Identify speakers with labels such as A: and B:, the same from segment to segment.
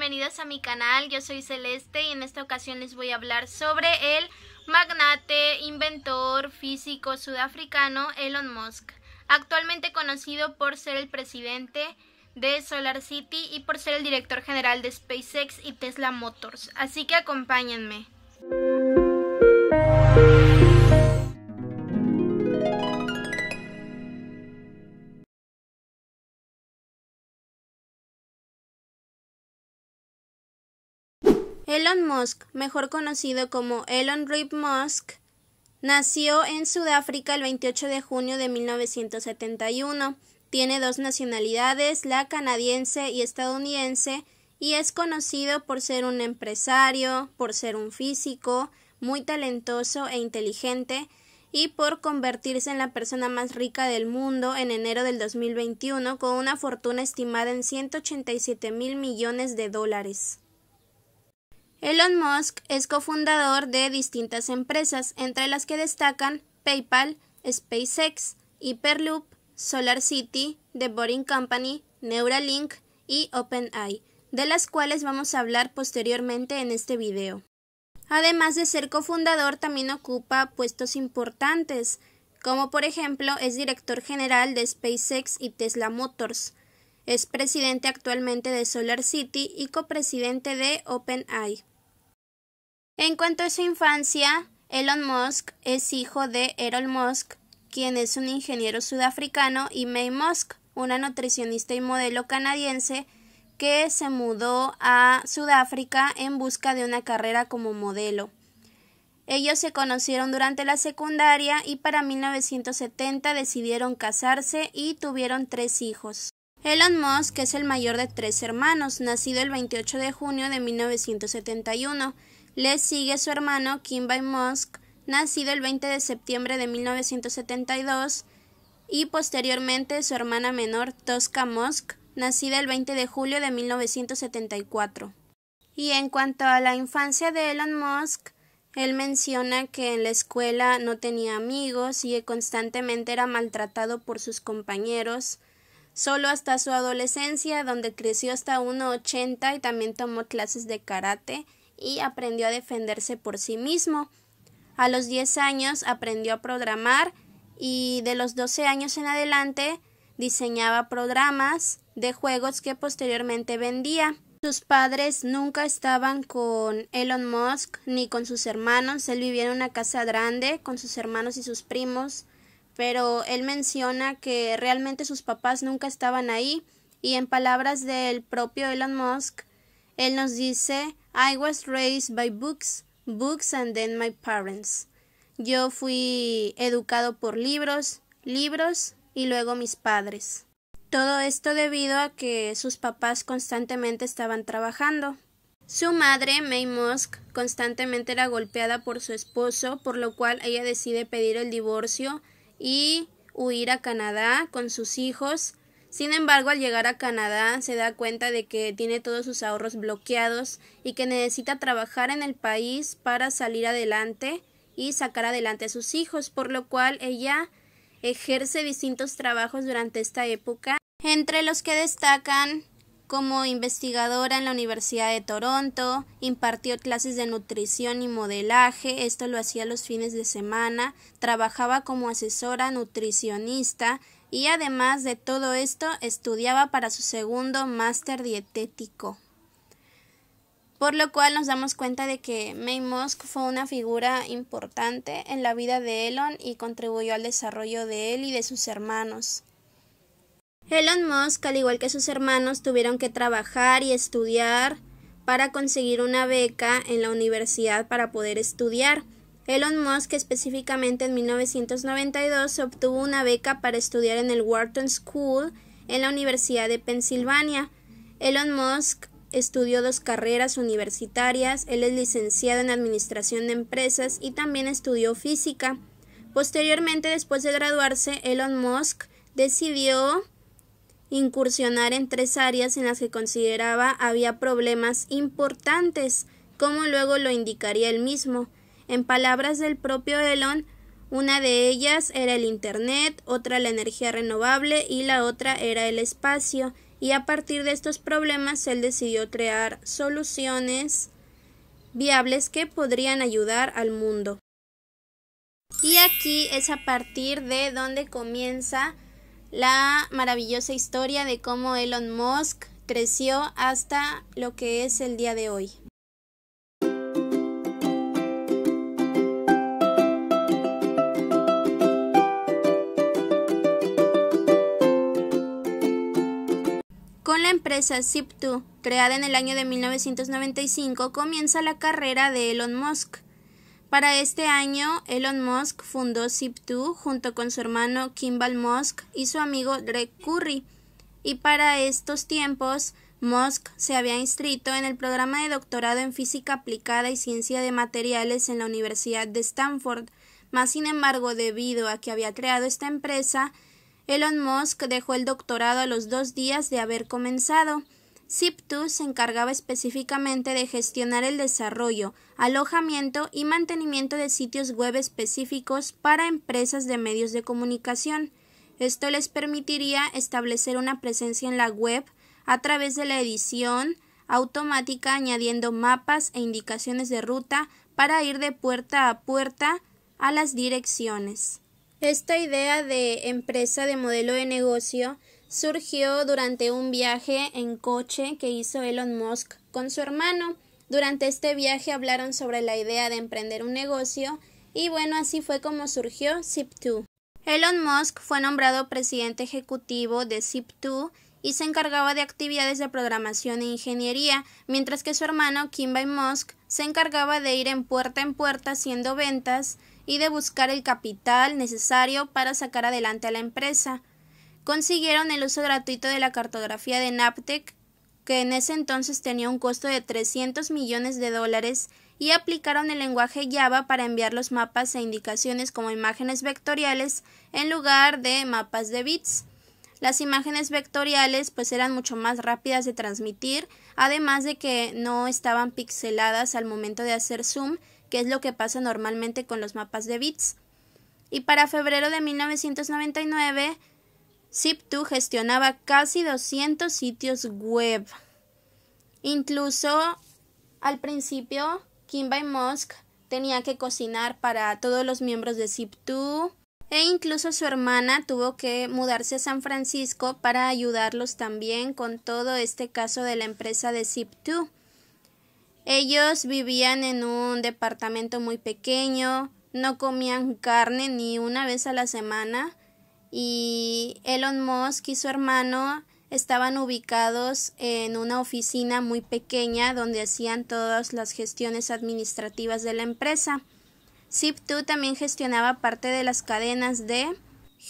A: Bienvenidos a mi canal, yo soy Celeste y en esta ocasión les voy a hablar sobre el magnate, inventor, físico sudafricano Elon Musk, actualmente conocido por ser el presidente de Solar City y por ser el director general de SpaceX y Tesla Motors, así que acompáñenme. Elon Musk, mejor conocido como Elon Rip Musk, nació en Sudáfrica el 28 de junio de 1971. Tiene dos nacionalidades, la canadiense y estadounidense, y es conocido por ser un empresario, por ser un físico, muy talentoso e inteligente, y por convertirse en la persona más rica del mundo en enero del 2021 con una fortuna estimada en 187 mil millones de dólares. Elon Musk es cofundador de distintas empresas, entre las que destacan PayPal, SpaceX, Hyperloop, SolarCity, The Boring Company, Neuralink y OpenAI, de las cuales vamos a hablar posteriormente en este video. Además de ser cofundador, también ocupa puestos importantes, como por ejemplo es director general de SpaceX y Tesla Motors, es presidente actualmente de SolarCity y copresidente de OpenAI. En cuanto a su infancia, Elon Musk es hijo de Errol Musk, quien es un ingeniero sudafricano, y May Musk, una nutricionista y modelo canadiense que se mudó a Sudáfrica en busca de una carrera como modelo. Ellos se conocieron durante la secundaria y para 1970 decidieron casarse y tuvieron tres hijos. Elon Musk es el mayor de tres hermanos, nacido el 28 de junio de 1971 le sigue su hermano Kim Musk, nacido el 20 de septiembre de 1972, y posteriormente su hermana menor Tosca Musk, nacida el 20 de julio de 1974. Y en cuanto a la infancia de Elon Musk, él menciona que en la escuela no tenía amigos y que constantemente era maltratado por sus compañeros, solo hasta su adolescencia, donde creció hasta 1,80 y también tomó clases de karate, y aprendió a defenderse por sí mismo. A los 10 años aprendió a programar y de los 12 años en adelante diseñaba programas de juegos que posteriormente vendía. Sus padres nunca estaban con Elon Musk ni con sus hermanos. Él vivía en una casa grande con sus hermanos y sus primos, pero él menciona que realmente sus papás nunca estaban ahí y en palabras del propio Elon Musk, él nos dice, I was raised by books, books and then my parents. Yo fui educado por libros, libros y luego mis padres. Todo esto debido a que sus papás constantemente estaban trabajando. Su madre, May Musk, constantemente era golpeada por su esposo, por lo cual ella decide pedir el divorcio y huir a Canadá con sus hijos sin embargo, al llegar a Canadá se da cuenta de que tiene todos sus ahorros bloqueados y que necesita trabajar en el país para salir adelante y sacar adelante a sus hijos, por lo cual ella ejerce distintos trabajos durante esta época, entre los que destacan como investigadora en la Universidad de Toronto, impartió clases de nutrición y modelaje, esto lo hacía los fines de semana, trabajaba como asesora nutricionista y además de todo esto estudiaba para su segundo máster dietético. Por lo cual nos damos cuenta de que May Musk fue una figura importante en la vida de Elon y contribuyó al desarrollo de él y de sus hermanos. Elon Musk, al igual que sus hermanos, tuvieron que trabajar y estudiar para conseguir una beca en la universidad para poder estudiar. Elon Musk específicamente en 1992 obtuvo una beca para estudiar en el Wharton School en la Universidad de Pensilvania. Elon Musk estudió dos carreras universitarias, él es licenciado en Administración de Empresas y también estudió física. Posteriormente, después de graduarse, Elon Musk decidió incursionar en tres áreas en las que consideraba había problemas importantes, como luego lo indicaría él mismo en palabras del propio Elon, una de ellas era el Internet, otra la energía renovable y la otra era el espacio, y a partir de estos problemas él decidió crear soluciones viables que podrían ayudar al mundo. Y aquí es a partir de donde comienza la maravillosa historia de cómo Elon Musk creció hasta lo que es el día de hoy. empresa Zip2, creada en el año de 1995, comienza la carrera de Elon Musk. Para este año, Elon Musk fundó Zip2 junto con su hermano Kimball Musk y su amigo Greg Curry. Y para estos tiempos, Musk se había inscrito en el programa de doctorado en física aplicada y ciencia de materiales en la Universidad de Stanford, más sin embargo, debido a que había creado esta empresa, Elon Musk dejó el doctorado a los dos días de haber comenzado. sip se encargaba específicamente de gestionar el desarrollo, alojamiento y mantenimiento de sitios web específicos para empresas de medios de comunicación. Esto les permitiría establecer una presencia en la web a través de la edición automática añadiendo mapas e indicaciones de ruta para ir de puerta a puerta a las direcciones. Esta idea de empresa de modelo de negocio surgió durante un viaje en coche que hizo Elon Musk con su hermano. Durante este viaje hablaron sobre la idea de emprender un negocio y bueno, así fue como surgió Zip2. Elon Musk fue nombrado presidente ejecutivo de Zip2 y se encargaba de actividades de programación e ingeniería, mientras que su hermano Kimbay Musk se encargaba de ir en puerta en puerta haciendo ventas y de buscar el capital necesario para sacar adelante a la empresa. Consiguieron el uso gratuito de la cartografía de Naptec, que en ese entonces tenía un costo de 300 millones de dólares, y aplicaron el lenguaje Java para enviar los mapas e indicaciones como imágenes vectoriales en lugar de mapas de bits. Las imágenes vectoriales pues eran mucho más rápidas de transmitir, además de que no estaban pixeladas al momento de hacer zoom que es lo que pasa normalmente con los mapas de bits. Y para febrero de 1999, Zip2 gestionaba casi 200 sitios web. Incluso al principio, Kimby Musk tenía que cocinar para todos los miembros de Zip2 e incluso su hermana tuvo que mudarse a San Francisco para ayudarlos también con todo este caso de la empresa de Zip2. Ellos vivían en un departamento muy pequeño, no comían carne ni una vez a la semana y Elon Musk y su hermano estaban ubicados en una oficina muy pequeña donde hacían todas las gestiones administrativas de la empresa. Zip2 también gestionaba parte de las cadenas de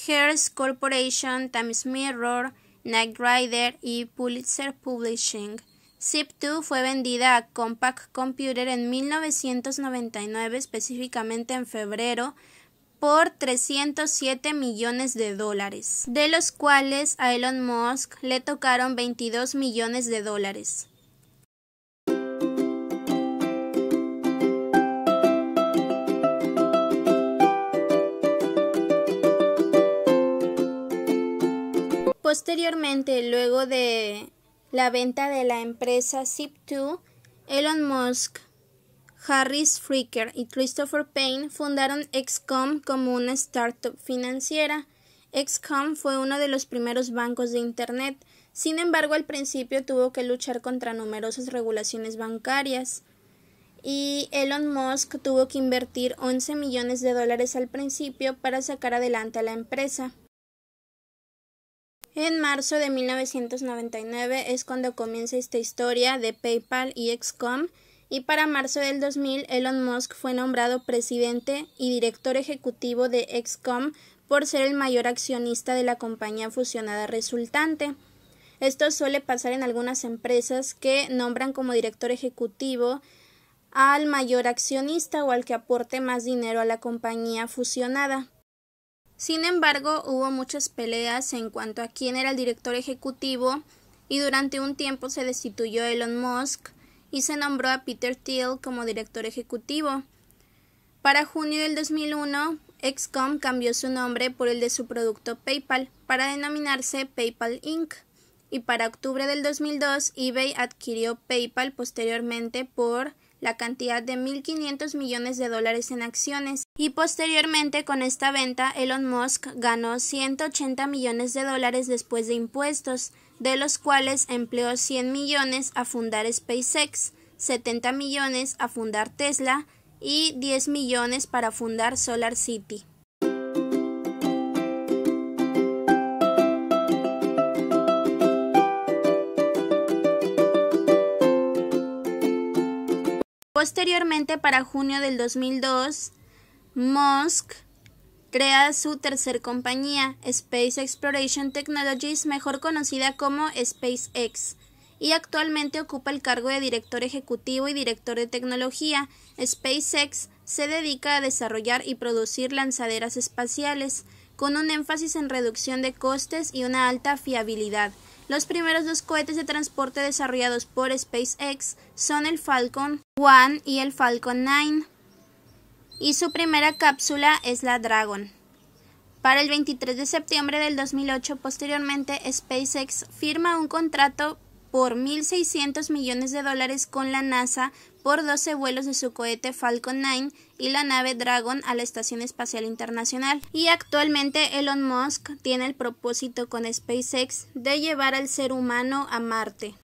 A: Hearst Corporation, Times Mirror, Knight Rider y Pulitzer Publishing. Zip2 fue vendida a Compaq Computer en 1999, específicamente en febrero, por 307 millones de dólares, de los cuales a Elon Musk le tocaron 22 millones de dólares. Posteriormente, luego de la venta de la empresa Zip2, Elon Musk, Harris Fricker y Christopher Payne fundaron XCOM como una startup financiera. XCOM fue uno de los primeros bancos de Internet. Sin embargo, al principio tuvo que luchar contra numerosas regulaciones bancarias. Y Elon Musk tuvo que invertir 11 millones de dólares al principio para sacar adelante a la empresa. En marzo de 1999 es cuando comienza esta historia de PayPal y XCOM y para marzo del 2000 Elon Musk fue nombrado presidente y director ejecutivo de XCOM por ser el mayor accionista de la compañía fusionada resultante. Esto suele pasar en algunas empresas que nombran como director ejecutivo al mayor accionista o al que aporte más dinero a la compañía fusionada. Sin embargo, hubo muchas peleas en cuanto a quién era el director ejecutivo y durante un tiempo se destituyó Elon Musk y se nombró a Peter Thiel como director ejecutivo. Para junio del 2001, XCOM cambió su nombre por el de su producto PayPal para denominarse PayPal Inc. y para octubre del 2002 eBay adquirió PayPal posteriormente por la cantidad de 1.500 millones de dólares en acciones y posteriormente con esta venta Elon Musk ganó 180 millones de dólares después de impuestos, de los cuales empleó 100 millones a fundar SpaceX, 70 millones a fundar Tesla y 10 millones para fundar Solar City. Posteriormente, para junio del 2002, Musk crea su tercer compañía, Space Exploration Technologies, mejor conocida como SpaceX, y actualmente ocupa el cargo de director ejecutivo y director de tecnología. SpaceX se dedica a desarrollar y producir lanzaderas espaciales, con un énfasis en reducción de costes y una alta fiabilidad. Los primeros dos cohetes de transporte desarrollados por SpaceX son el Falcon 1 y el Falcon 9, y su primera cápsula es la Dragon. Para el 23 de septiembre del 2008, posteriormente, SpaceX firma un contrato por 1.600 millones de dólares con la NASA por 12 vuelos de su cohete Falcon 9 y la nave Dragon a la Estación Espacial Internacional. Y actualmente Elon Musk tiene el propósito con SpaceX de llevar al ser humano a Marte.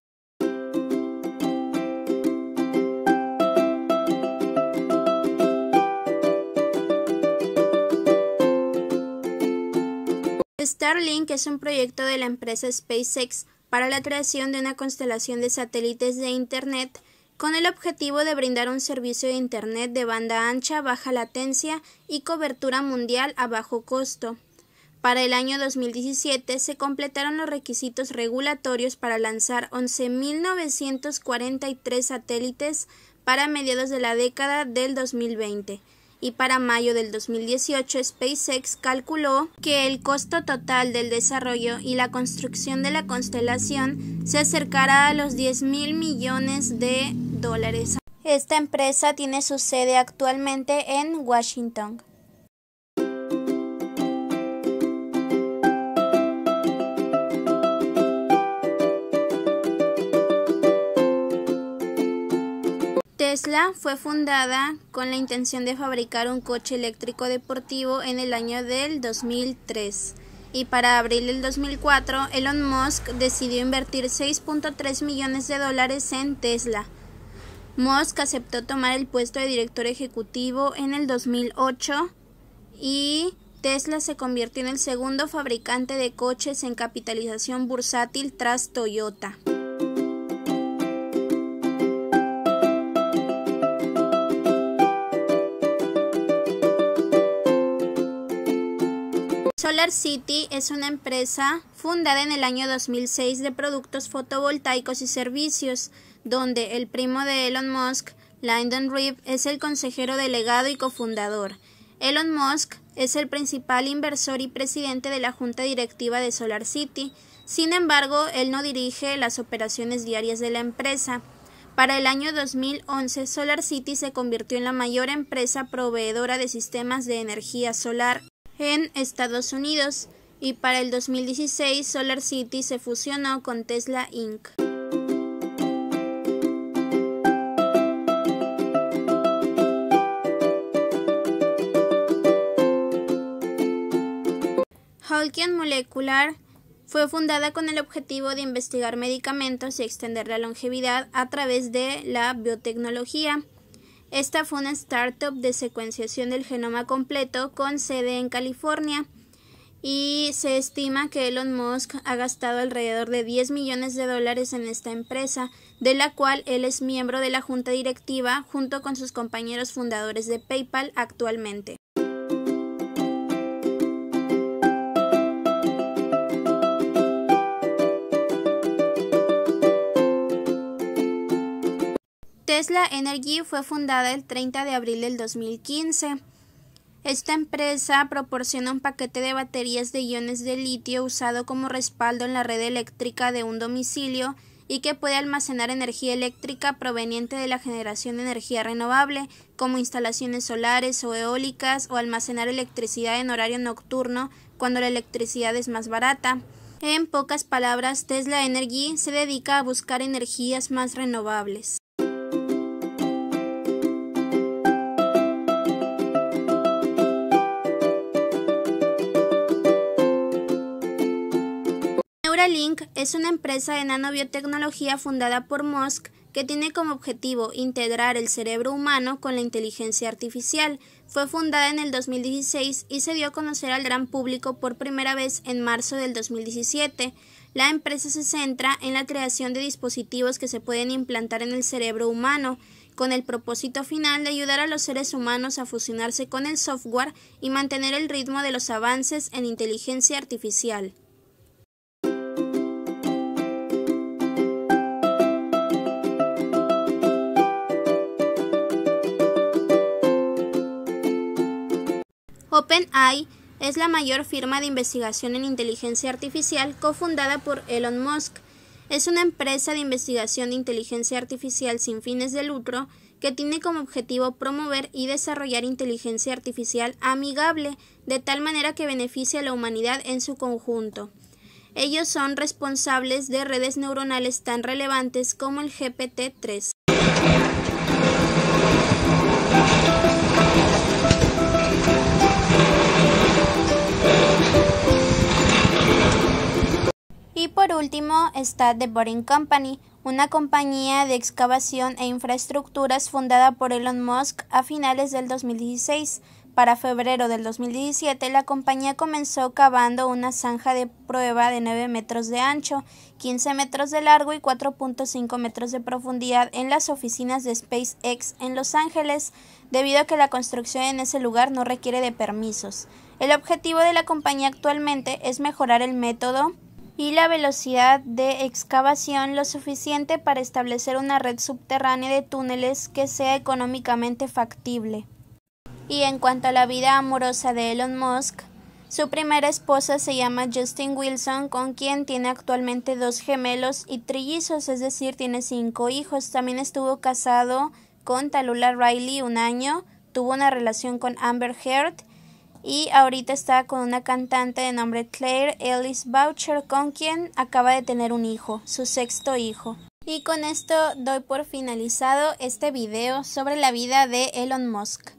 A: Starlink es un proyecto de la empresa SpaceX para la creación de una constelación de satélites de Internet con el objetivo de brindar un servicio de Internet de banda ancha, baja latencia y cobertura mundial a bajo costo. Para el año 2017 se completaron los requisitos regulatorios para lanzar 11.943 satélites para mediados de la década del 2020 y para mayo del 2018 SpaceX calculó que el costo total del desarrollo y la construcción de la constelación se acercará a los 10 mil millones de esta empresa tiene su sede actualmente en Washington. Tesla fue fundada con la intención de fabricar un coche eléctrico deportivo en el año del 2003 y para abril del 2004 Elon Musk decidió invertir 6.3 millones de dólares en Tesla Musk aceptó tomar el puesto de director ejecutivo en el 2008 y Tesla se convirtió en el segundo fabricante de coches en capitalización bursátil tras Toyota. Solar City es una empresa fundada en el año 2006 de productos fotovoltaicos y servicios, donde el primo de Elon Musk, Lyndon Reeve, es el consejero delegado y cofundador. Elon Musk es el principal inversor y presidente de la junta directiva de Solar City. Sin embargo, él no dirige las operaciones diarias de la empresa. Para el año 2011, Solar City se convirtió en la mayor empresa proveedora de sistemas de energía solar en Estados Unidos y para el 2016 Solar City se fusionó con Tesla Inc. Holkian Molecular fue fundada con el objetivo de investigar medicamentos y extender la longevidad a través de la biotecnología. Esta fue una startup de secuenciación del genoma completo con sede en California y se estima que Elon Musk ha gastado alrededor de 10 millones de dólares en esta empresa, de la cual él es miembro de la junta directiva junto con sus compañeros fundadores de PayPal actualmente. Tesla Energy fue fundada el 30 de abril del 2015. Esta empresa proporciona un paquete de baterías de iones de litio usado como respaldo en la red eléctrica de un domicilio y que puede almacenar energía eléctrica proveniente de la generación de energía renovable, como instalaciones solares o eólicas, o almacenar electricidad en horario nocturno cuando la electricidad es más barata. En pocas palabras, Tesla Energy se dedica a buscar energías más renovables. link es una empresa de nanobiotecnología fundada por Musk que tiene como objetivo integrar el cerebro humano con la inteligencia artificial. Fue fundada en el 2016 y se dio a conocer al gran público por primera vez en marzo del 2017. La empresa se centra en la creación de dispositivos que se pueden implantar en el cerebro humano, con el propósito final de ayudar a los seres humanos a fusionarse con el software y mantener el ritmo de los avances en inteligencia artificial. OpenAI es la mayor firma de investigación en inteligencia artificial cofundada por Elon Musk. Es una empresa de investigación de inteligencia artificial sin fines de lucro que tiene como objetivo promover y desarrollar inteligencia artificial amigable de tal manera que beneficie a la humanidad en su conjunto. Ellos son responsables de redes neuronales tan relevantes como el GPT-3. Y por último está The Boring Company, una compañía de excavación e infraestructuras fundada por Elon Musk a finales del 2016. Para febrero del 2017, la compañía comenzó cavando una zanja de prueba de 9 metros de ancho, 15 metros de largo y 4.5 metros de profundidad en las oficinas de SpaceX en Los Ángeles, debido a que la construcción en ese lugar no requiere de permisos. El objetivo de la compañía actualmente es mejorar el método y la velocidad de excavación lo suficiente para establecer una red subterránea de túneles que sea económicamente factible. Y en cuanto a la vida amorosa de Elon Musk, su primera esposa se llama Justin Wilson, con quien tiene actualmente dos gemelos y trillizos, es decir, tiene cinco hijos. También estuvo casado con Talula Riley un año, tuvo una relación con Amber Heard y ahorita está con una cantante de nombre Claire Ellis Boucher con quien acaba de tener un hijo, su sexto hijo. Y con esto doy por finalizado este video sobre la vida de Elon Musk.